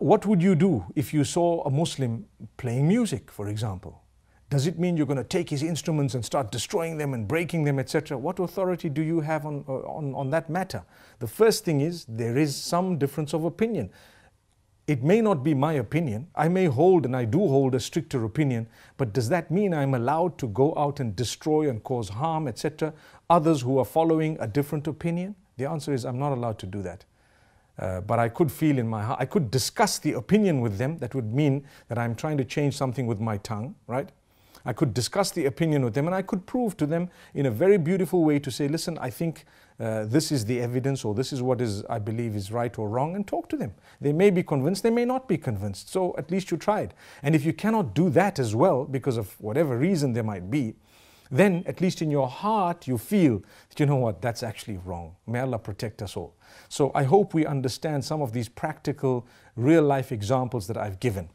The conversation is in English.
What would you do if you saw a Muslim playing music, for example? Does it mean you're going to take his instruments and start destroying them and breaking them, etc.? What authority do you have on, uh, on, on that matter? The first thing is there is some difference of opinion. It may not be my opinion. I may hold, and I do hold, a stricter opinion, but does that mean I'm allowed to go out and destroy and cause harm, etc.? Others who are following a different opinion? The answer is I'm not allowed to do that. Uh, but I could feel in my heart, I could discuss the opinion with them. That would mean that I'm trying to change something with my tongue, right? I could discuss the opinion with them and I could prove to them in a very beautiful way to say, listen, I think uh, this is the evidence or this is what is I believe is right or wrong and talk to them. They may be convinced, they may not be convinced. So at least you tried. And if you cannot do that as well because of whatever reason there might be, then at least in your heart you feel that you know what, that's actually wrong. May Allah protect us all. So I hope we understand some of these practical, real life examples that I've given.